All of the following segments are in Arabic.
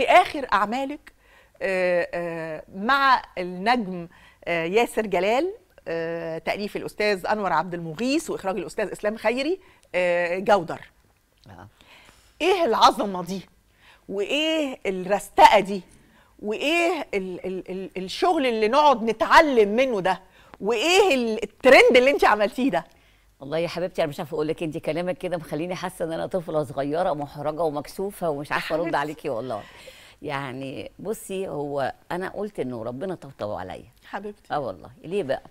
في اخر اعمالك آه، آه، مع النجم آه، ياسر جلال تاليف الاستاذ انور عبد المغيث واخراج الاستاذ اسلام خيري جودر ايه العظمه دي وايه الرستقه دي وايه الـ الـ الـ الشغل اللي نقعد نتعلم منه ده وايه الترند اللي انت عملتيه ده والله يا حبيبتي انا مش عارفه اقول لك انت كلامك كده مخليني حاسه ان انا طفله صغيره محرجه ومكسوفه ومش عارفه ارد عليكي والله يعني بصي هو انا قلت انه ربنا طبطب عليا حبيبتي اه والله ليه بقى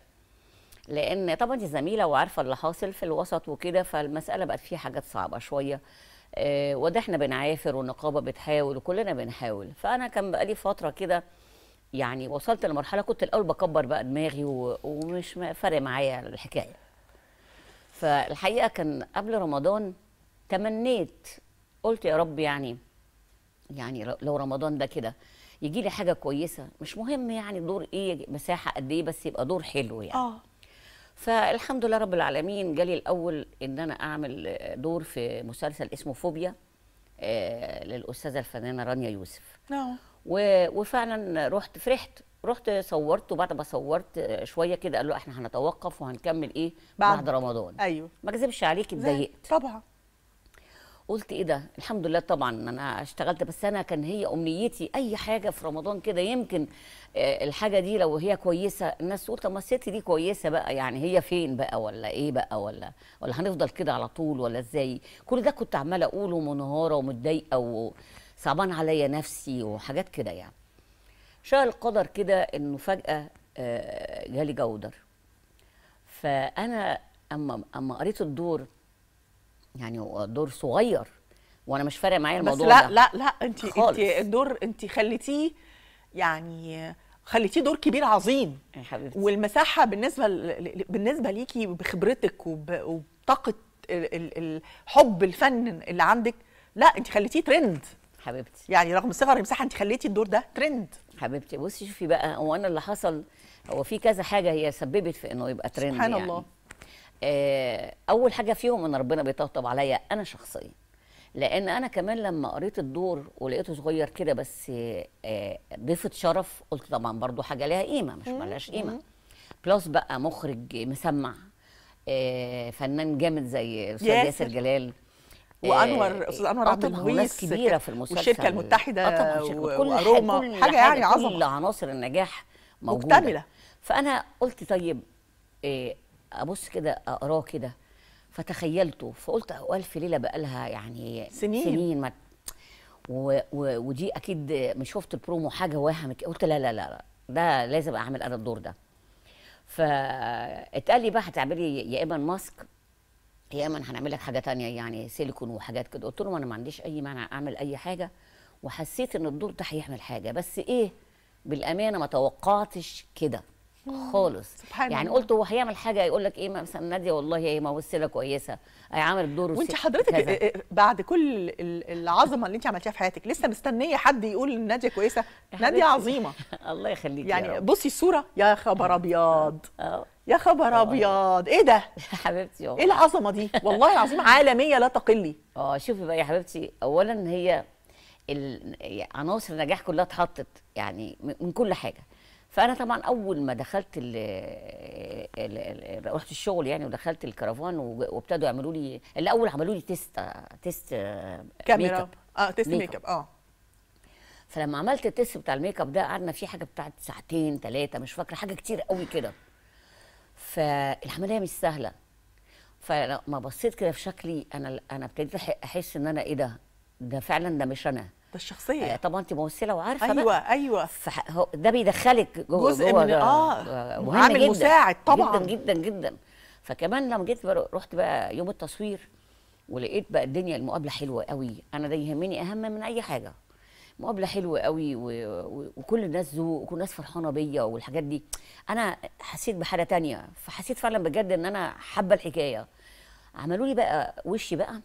لان طبعا دي زميله وعارفه اللي حاصل في الوسط وكده فالمساله بقت فيها حاجات صعبه شويه آه وده احنا بنعافر والنقابه بتحاول وكلنا بنحاول فانا كان بقى لي فتره كده يعني وصلت لمرحله كنت الاول بكبر بقى دماغي ومش فارق معايا الحكايه فالحقيقه كان قبل رمضان تمنيت قلت يا رب يعني يعني لو رمضان ده كده يجي لي حاجه كويسه مش مهم يعني دور ايه مساحه قد ايه بس يبقى دور حلو يعني اه فالحمد لله رب العالمين جالي الاول ان انا اعمل دور في مسلسل اسمه فوبيا آه، للاستاذه الفنانه رانيا يوسف نعم وفعلا رحت فرحت رحت صورت وبعد ما صورت شويه كده قال له احنا هنتوقف وهنكمل ايه بعد, بعد رمضان ايوه ما اكذبش عليك اتضايقت طبعا قلت ايه ده الحمد لله طبعا انا اشتغلت بس انا كان هي امنيتي اي حاجه في رمضان كده يمكن آه، الحاجه دي لو هي كويسه الناس تقول طب ما الست دي كويسه بقى يعني هي فين بقى ولا ايه بقى ولا ولا هنفضل كده على طول ولا ازاي كل ده كنت عماله اقوله منهاره ومتضايقه وصعبان عليا نفسي وحاجات كده يعني شاء القدر كده انه فجاه آه، جالي جودر فانا اما اما قريت الدور يعني هو دور صغير وانا مش فارق معايا الموضوع بس لا ده. لا لا انت انت الدور انت خليتيه يعني خليتيه دور كبير عظيم يا حبيبتي والمساحه بالنسبه بالنسبه ليكي بخبرتك وبطاقه الحب الفن اللي عندك لا انت خليتيه ترند حبيبتي يعني رغم صغر المساحه انت خليتي الدور ده ترند حبيبتي بصي شوفي بقى هو انا اللي حصل هو في كذا حاجه هي سببت في انه يبقى ترند سبحان يعني. الله آه اول حاجه فيهم ان ربنا بيطبطب عليا انا شخصيا لان انا كمان لما قريت الدور ولقيته صغير كده بس آه ضيفه شرف قلت طبعا برضو حاجه ليها قيمه مش مالهاش قيمه بلس بقى مخرج مسمع آه فنان جامد زي استاذ ياسر جلال وانور آه، استاذ انور آه، عبد الغويث كبيره في المسلسل والشركه المتحده وكل آه، طبعا كل حاجه, يعني عظمه كل عناصر النجاح موجوده مكتمله فانا قلت طيب إيه ابص كده اقراه كده فتخيلته فقلت ألف ليله بقى لها يعني سنين سنين ما و و ودي اكيد مش شفت البرومو حاجه وهمك قلت لا لا لا ده لازم اعمل انا الدور ده فاتقال لي بقى هتعملي يا ايمن ماسك ياما هنعمل لك حاجه تانية يعني سيليكون وحاجات كده قلت لهم انا ما عنديش اي مانع اعمل اي حاجه وحسيت ان الدور ده هيعمل حاجه بس ايه بالامانه ما توقعتش كده خالص سبحان يعني قلت هو هيعمل حاجه يقول لك ايه مثلا ناديه والله هي إيه، ممثله كويسه هي عامل الدور وانت حضرتك كذا. إيه، إيه، بعد كل العظمه اللي انت عملتيها في حياتك لسه مستنيه حد يقول ناديه كويسه ناديه عظيمه الله يخليك يعني يا رب. بصي الصوره يا خبر آه. ابيض آه. يا خبر آه. ابيض ايه ده يا حبيبتي ايه العظمه دي والله العظيم عالميه لا تقلي اه شوفي بقى يا حبيبتي اولا هي يعني عناصر النجاح كلها اتحطت يعني من كل حاجه فانا طبعا اول ما دخلت الـ الـ الـ رحت الشغل يعني ودخلت الكرفان وابتدوا يعملوا لي الاول عملوا لي تيست تيست آه، كاميرا اه تيست ميك اب اه فلما عملت التيست بتاع الميك اب ده قعدنا فيه حاجه بتاعت ساعتين ثلاثه مش فاكره حاجه كتير قوي كده فالعمليه مش سهله فلما بصيت كده في شكلي انا انا ابتديت احس ان انا ايه ده ده فعلا ده مش انا ده الشخصيه آه طبعا انت ممثله وعارفه ايوه بقى. ايوه, أيوة. ده بيدخلك جوه جزء جوه من اه, آه، عامل مساعد طبعا جدا جدا جدا فكمان لما جيت رحت بقى يوم التصوير ولقيت بقى الدنيا المقابله حلوه قوي انا ده يهمني اهم من اي حاجه مقابله حلوه قوي و... و... وكل الناس ذوق وكل الناس فرحانه بيا والحاجات دي انا حسيت بحاجه تانية فحسيت فعلا بجد ان انا حابه الحكايه عملوا لي بقى وشي بقى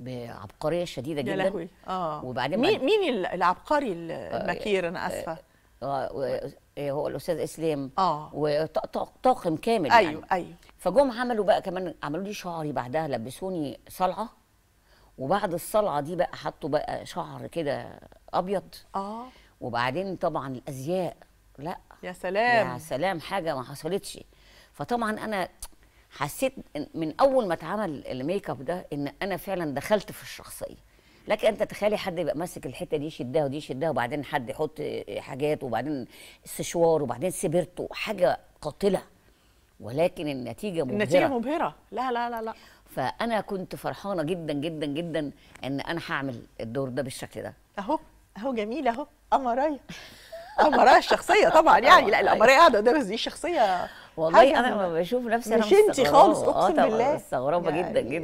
بعبقريه شديده جدا يا لهوي اه وبعدين مين مين العبقري آه، المكير انا آه، اسفه اه إيه، هو الاستاذ اسلام اه وطاقم كامل يعني. ايوه يعني. ايوه فجم عملوا بقى كمان عملوا لي شعري بعدها لبسوني صلعه وبعد الصلعه دي بقى حطوا بقى شعر كده ابيض اه وبعدين طبعا الازياء لا يا سلام يا سلام حاجه ما حصلتش فطبعا انا حسيت من اول ما اتعمل الميك اب ده ان انا فعلا دخلت في الشخصيه لكن انت تخيلي حد يبقى ماسك الحته دي يشدها ودي يشدها وبعدين حد يحط حاجات وبعدين السشوار وبعدين سبرته حاجه قاتله ولكن النتيجه مبهره النتيجه مبهره لا لا لا لا فانا كنت فرحانه جدا جدا جدا ان انا هعمل الدور ده بالشكل ده اهو اهو جميل اهو قمرايه قمرايه الشخصيه طبعا يعني آه، لا القمرايه طيب. قاعده قدام دي شخصيه والله انا بشوف نفسي مش انت خالص اقسم آه، بالله مستغربه يعني جدا جدا